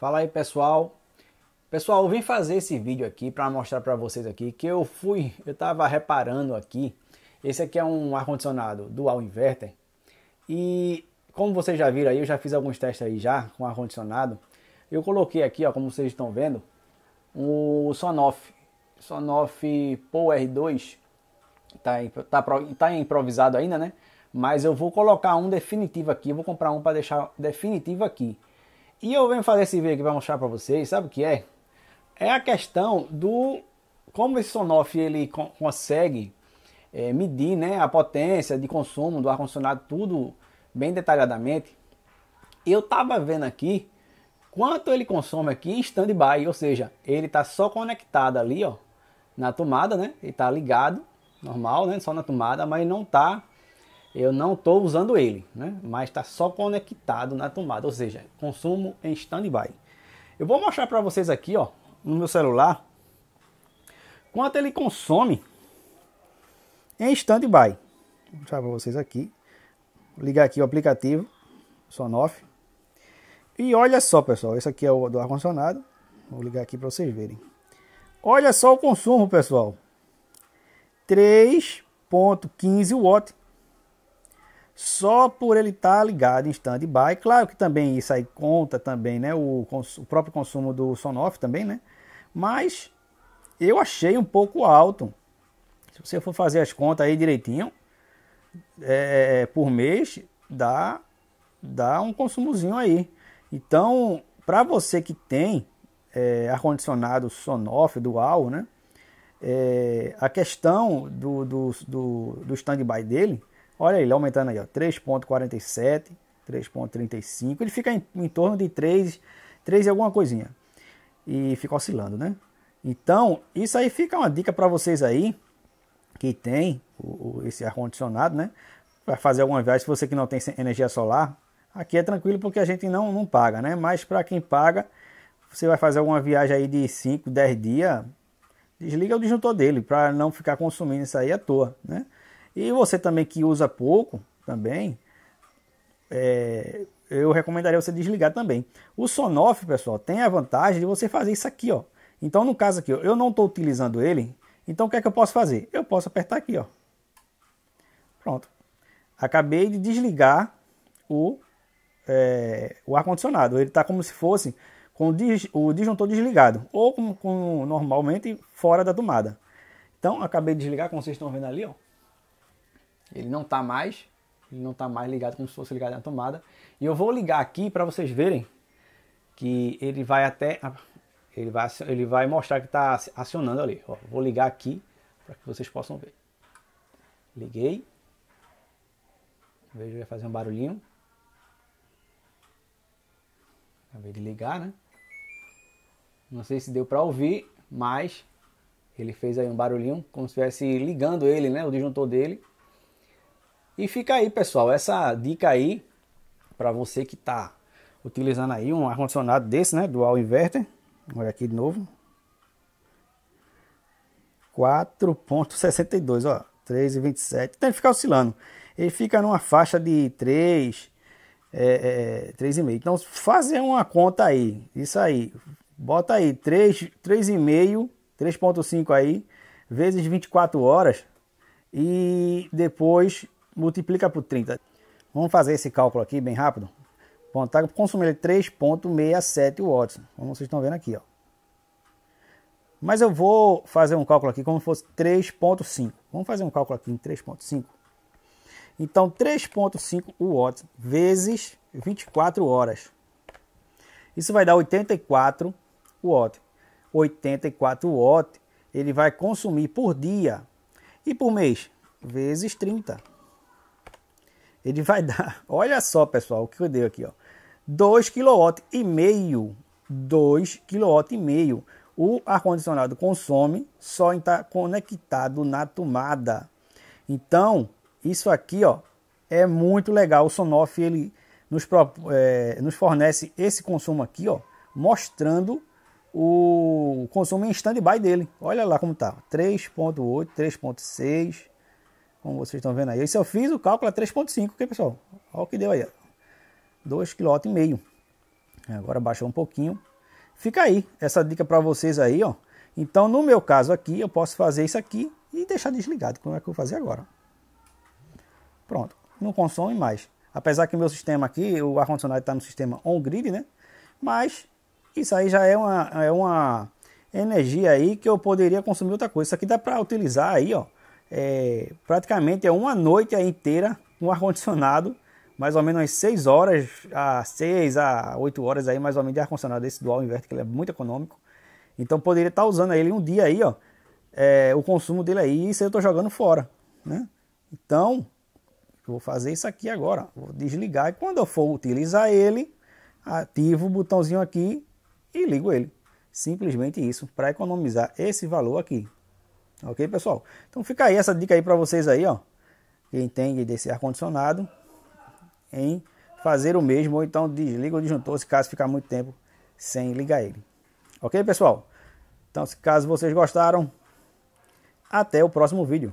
Fala aí pessoal. Pessoal, eu vim fazer esse vídeo aqui para mostrar para vocês aqui que eu fui, eu estava reparando aqui. Esse aqui é um ar-condicionado dual inverter. E como vocês já viram aí, eu já fiz alguns testes aí já com ar-condicionado. Eu coloquei aqui, ó, como vocês estão vendo, o Sonoff, Sonoff Power 2. Tá, tá, tá improvisado ainda, né? Mas eu vou colocar um definitivo aqui, eu vou comprar um para deixar definitivo aqui. E eu venho fazer esse vídeo aqui para mostrar para vocês, sabe o que é? É a questão do como esse Sonoff ele consegue é, medir né, a potência de consumo do ar-condicionado, tudo bem detalhadamente. Eu estava vendo aqui quanto ele consome aqui em stand-by, ou seja, ele está só conectado ali ó, na tomada, né? Ele está ligado, normal, né? Só na tomada, mas não está eu não estou usando ele, né? mas está só conectado na tomada, ou seja, consumo em standby. Eu vou mostrar para vocês aqui ó, no meu celular quanto ele consome em standby. Vou mostrar para vocês aqui. Vou ligar aqui o aplicativo Sonoff. E olha só, pessoal, esse aqui é o do ar-condicionado. Vou ligar aqui para vocês verem. Olha só o consumo, pessoal. 3.15 watts só por ele estar tá ligado em stand-by. Claro que também isso aí conta também, né? O, o próprio consumo do Sonoff também, né? Mas eu achei um pouco alto. Se você for fazer as contas aí direitinho, é, é, é por mês dá, dá um consumozinho aí. Então, para você que tem é, ar-condicionado Sonoff, Dual, né? É, a questão do, do, do, do stand-by dele Olha ele aumentando aí, 3,47, 3,35. Ele fica em, em, torno de 3, 3 e alguma coisinha. E fica oscilando, né? Então, isso aí fica uma dica para vocês aí que tem o, o, esse ar-condicionado, né? Para fazer alguma viagem, se você que não tem energia solar. Aqui é tranquilo porque a gente não, não paga, né? Mas para quem paga, você vai fazer alguma viagem aí de 5, 10 dias, desliga o disjuntor dele para não ficar consumindo isso aí à toa, né? E você também que usa pouco, também, é, eu recomendaria você desligar também. O Sonoff, pessoal, tem a vantagem de você fazer isso aqui, ó. Então, no caso aqui, ó, eu não estou utilizando ele, então o que é que eu posso fazer? Eu posso apertar aqui, ó. Pronto. Acabei de desligar o, é, o ar-condicionado. Ele está como se fosse com o, dis, o disjuntor desligado, ou com, com normalmente fora da tomada. Então, acabei de desligar, como vocês estão vendo ali, ó. Ele não está mais, ele não está mais ligado como se fosse ligado na tomada. E eu vou ligar aqui para vocês verem que ele vai até ele vai ele vai mostrar que está acionando ali. Ó, vou ligar aqui para que vocês possam ver. Liguei. Vejo vai fazer um barulhinho. Acabei de ligar, né? Não sei se deu para ouvir, mas ele fez aí um barulhinho como se estivesse ligando ele, né, o disjuntor dele e fica aí, pessoal, essa dica aí para você que está utilizando aí um ar-condicionado desse, né? Dual inverter. Olha aqui de novo. 4.62, ó. 3,27. Tem que ficar oscilando. Ele fica numa faixa de 3, é, é, 3,5. Então, fazer uma conta aí. Isso aí. Bota aí 3, 3,5, 3,5 aí, vezes 24 horas. E depois multiplica por 30. Vamos fazer esse cálculo aqui bem rápido. Bom, está consumindo 3.67 watts, como vocês estão vendo aqui. Ó. Mas eu vou fazer um cálculo aqui como se fosse 3.5. Vamos fazer um cálculo aqui em 3.5. Então, 3.5 watts vezes 24 horas. Isso vai dar 84 watts. 84 watts ele vai consumir por dia e por mês vezes 30 ele vai dar, olha só pessoal, o que eu dei aqui, ó, 2 kW e meio, 2 kW e meio. O ar condicionado consome só em estar tá conectado na tomada. Então, isso aqui, ó, é muito legal. O Sonoff ele nos, é, nos fornece esse consumo aqui, ó, mostrando o consumo em stand-by dele. Olha lá como tá, 3.8, 3.6 como vocês estão vendo aí. Isso eu fiz o cálculo a 3.5, ok, pessoal? Olha o que deu aí. 2,5 kg. Agora baixou um pouquinho. Fica aí essa dica para vocês aí, ó. Então, no meu caso aqui, eu posso fazer isso aqui e deixar desligado, como é que eu vou fazer agora. Pronto, não consome mais. Apesar que o meu sistema aqui, o ar-condicionado está no sistema on-grid, né? Mas isso aí já é uma, é uma energia aí que eu poderia consumir outra coisa. Isso aqui dá para utilizar aí, ó, é, praticamente é uma noite inteira no ar-condicionado, mais ou menos às 6 horas, a 6 a 8 horas aí, mais ou menos de ar-condicionado, esse dual inverter, que ele é muito econômico. Então poderia estar tá usando ele um dia aí, ó, é, o consumo dele aí, se eu estou jogando fora, né? Então, vou fazer isso aqui agora, vou desligar e quando eu for utilizar ele, ativo o botãozinho aqui e ligo ele. Simplesmente isso, para economizar esse valor aqui, Ok, pessoal? Então fica aí essa dica aí para vocês aí, ó. Quem tem desse ar-condicionado em fazer o mesmo ou então desliga o disjuntor se caso ficar muito tempo sem ligar ele. Ok, pessoal? Então, se caso vocês gostaram, até o próximo vídeo.